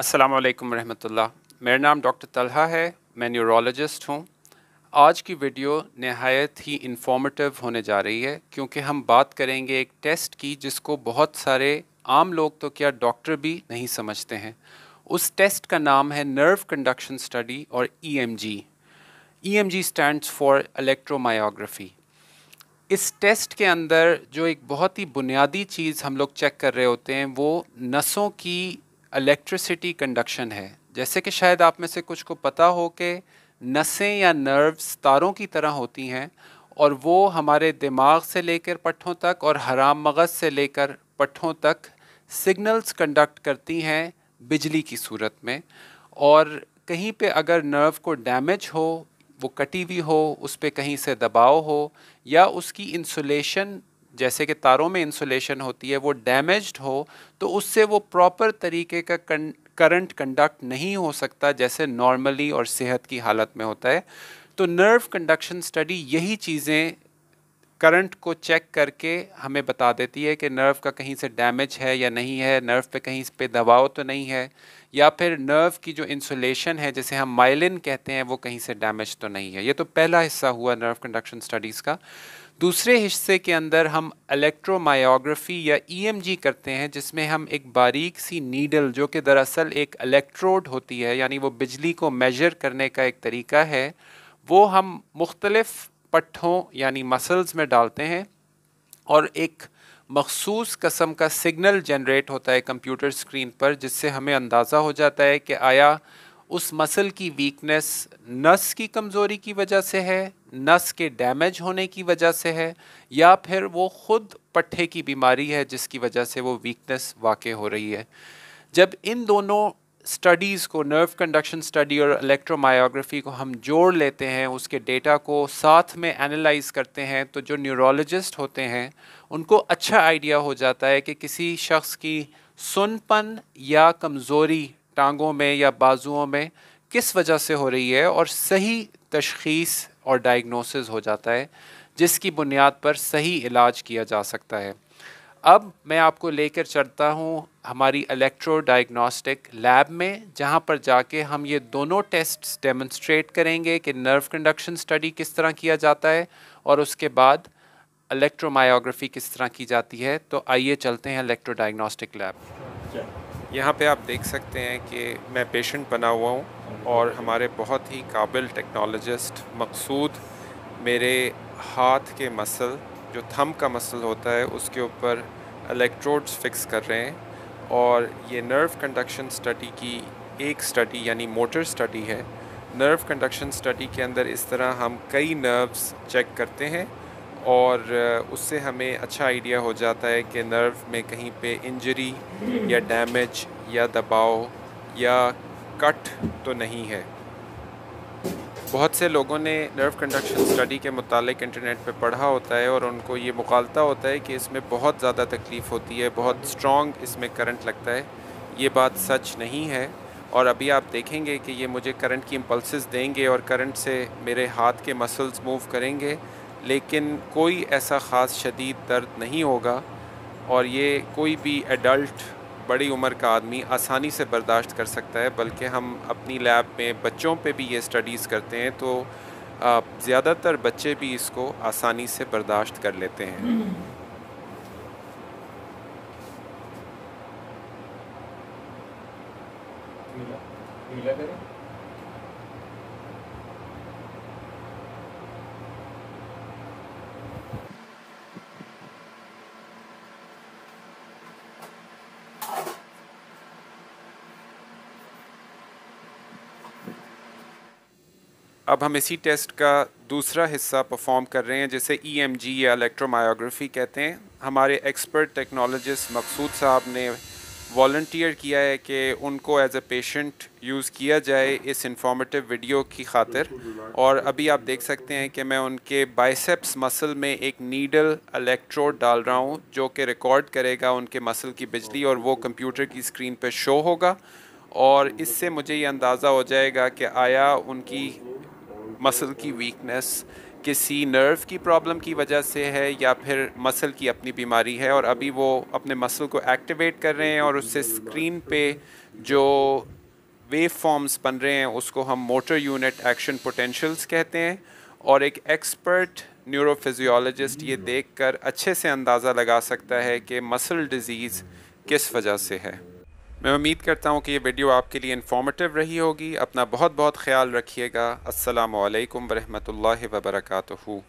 अस्सलाम वालेकुम रहमतुल्लाह मेरा नाम डॉक्टर तलहा है मैं न्यूरोलॉजिस्ट हूँ आज की वीडियो नहायत ही इन्फॉर्मेटिव होने जा रही है क्योंकि हम बात करेंगे एक टेस्ट की जिसको बहुत सारे आम लोग तो क्या डॉक्टर भी नहीं समझते हैं उस टेस्ट का नाम है नर्व कंडक्शन स्टडी और E E M G M G stand for electromyography इस टेस्ट के अंदर जो एक बहुत ही बुनियादी चीज़ हम लोग चेक कर रहे होते हैं वो नसों की इलेक्ट्रिसिटी कंडक्शन है जैसे कि शायद आप में से कुछ को पता हो कि नसें या नर्व्स तारों की तरह होती हैं और वो हमारे दिमाग से लेकर पट्ठों तक और हराम मगज़ से लेकर पट्ठों तक सिग्नल्स कंडक्ट करती हैं बिजली की सूरत में और कहीं पे अगर नर्व को डैमेज हो वो कटी हुई हो उस पर कहीं से दबाव हो या उसकी इंसुलेशन जैसे कि तारों में इंसुलेशन होती है वो डैमेज्ड हो तो उससे वो प्रॉपर तरीके का करंट कंडक्ट नहीं हो सकता जैसे नॉर्मली और सेहत की हालत में होता है तो नर्व कंडक्शन स्टडी यही चीज़ें करंट को चेक करके हमें बता देती है कि नर्व का कहीं से डैमेज है या नहीं है नर्व पे कहीं पे दबाव तो नहीं है या फिर नर्व की जो इंसुलेशन है जैसे हम माइलिन कहते हैं वो कहीं से डैमेज तो नहीं है ये तो पहला हिस्सा हुआ नर्व कंडक्शन स्टडीज़ का दूसरे हिस्से के अंदर हम इलेक्ट्रोमायोग्राफी या ईएमजी e करते हैं जिसमें हम एक बारीक सी नीडल जो कि दरअसल एक इलेक्ट्रोड होती है यानी वो बिजली को मेजर करने का एक तरीका है वो हम मुख्तलफ़ पट्ठों यानी मसल्स में डालते हैं और एक मखसूस कस्म का सिग्नल जनरेट होता है कंप्यूटर स्क्रीन पर जिससे हमें अंदाज़ा हो जाता है कि आया उस मसल की वीकनेस नस की कमज़ोरी की वजह से है नस के डैमेज होने की वजह से है या फिर वो ख़ुद पट्ठे की बीमारी है जिसकी वजह से वो वीकनेस वाक़ हो रही है जब इन दोनों स्टडीज़ को नर्व कंडक्शन स्टडी और इलेक्ट्रोमायोग्राफी को हम जोड़ लेते हैं उसके डेटा को साथ में एनालाइज करते हैं तो जो न्यूरोलॉजिस्ट होते हैं उनको अच्छा आइडिया हो जाता है कि किसी शख्स की सुनपन या कमज़ोरी टांगों में या बाजुओं में किस वजह से हो रही है और सही तशखीस और डायग्नोसिस हो जाता है जिसकी बुनियाद पर सही इलाज किया जा सकता है अब मैं आपको लेकर चलता हूँ हमारी इलेक्ट्रो डायग्नोस्टिक लैब में जहाँ पर जाके हम ये दोनों टेस्ट डेमोन्स्ट्रेट करेंगे कि नर्व कंडक्शन स्टडी किस तरह किया जाता है और उसके बाद इलेक्ट्रोमायोग्राफी किस तरह की जाती है तो आइए चलते हैं इलेक्ट्रो डायग्नोस्टिक लैब यहाँ पे आप देख सकते हैं कि मैं पेशेंट बना हुआ हूँ और हमारे बहुत ही काबिल टेक्नोलॉजिस्ट मकसूद मेरे हाथ के मसल जो थम का मसल होता है उसके ऊपर इलेक्ट्रोड्स फिक्स कर रहे हैं और ये नर्व कंडक्शन स्टडी की एक स्टडी यानी मोटर स्टडी है नर्व कंडक्शन स्टडी के अंदर इस तरह हम कई नर्व्स चेक करते हैं और उससे हमें अच्छा आइडिया हो जाता है कि नर्व में कहीं पे इंजरी या डैमेज या दबाव या कट तो नहीं है बहुत से लोगों ने नर्व कंडक्शन स्टडी के मुतालिक इंटरनेट पे पढ़ा होता है और उनको ये मुकालता होता है कि इसमें बहुत ज़्यादा तकलीफ़ होती है बहुत स्ट्रॉन्ग इसमें करंट लगता है ये बात सच नहीं है और अभी आप देखेंगे कि ये मुझे करंट की इम्पल्स देंगे और करंट से मेरे हाथ के मसल्स मूव करेंगे लेकिन कोई ऐसा ख़ास शदीद दर्द नहीं होगा और ये कोई भी एडल्ट बड़ी उम्र का आदमी आसानी से बर्दाश्त कर सकता है बल्कि हम अपनी लैब में बच्चों पे भी ये स्टडीज़ करते हैं तो ज़्यादातर बच्चे भी इसको आसानी से बर्दाश्त कर लेते हैं मिला, हम्म। मिला अब हम इसी टेस्ट का दूसरा हिस्सा परफॉर्म कर रहे हैं जिसे ईएमजी e या इलेक्ट्रोमायोग्राफी कहते हैं हमारे एक्सपर्ट टेक्नोलॉजिस्ट मकसूद साहब ने वॉल्टियर किया है कि उनको एज अ पेशेंट यूज़ किया जाए इस इंफॉर्मेटिव वीडियो की खातिर और अभी आप देख सकते हैं कि मैं उनके बाइसेप्स मसल में एक नीडल इलेक्ट्रोड डाल रहा हूँ जो कि रिकॉर्ड करेगा उनके मसल की बिजली और वो कंप्यूटर की स्क्रीन पर शो होगा और इससे मुझे ये अंदाज़ा हो जाएगा कि आया उनकी मसल की वीकनेस किसी नर्व की प्रॉब्लम की वजह से है या फिर मसल की अपनी बीमारी है और अभी वो अपने मसल को एक्टिवेट कर रहे हैं और उससे स्क्रीन पे जो वेव फॉर्म्स बन रहे हैं उसको हम मोटर यूनिट एक्शन पोटेंशियल्स कहते हैं और एक एक्सपर्ट न्यूरोफिजियोलॉजिस्ट ये देखकर अच्छे से अंदाज़ा लगा सकता है कि मसल डिज़ीज़ किस वजह से है मैं उम्मीद करता हूँ कि ये वीडियो आपके लिए इन्फॉर्मेटिव रही होगी अपना बहुत बहुत ख्याल रखिएगा असलकम वरहमल वबरकू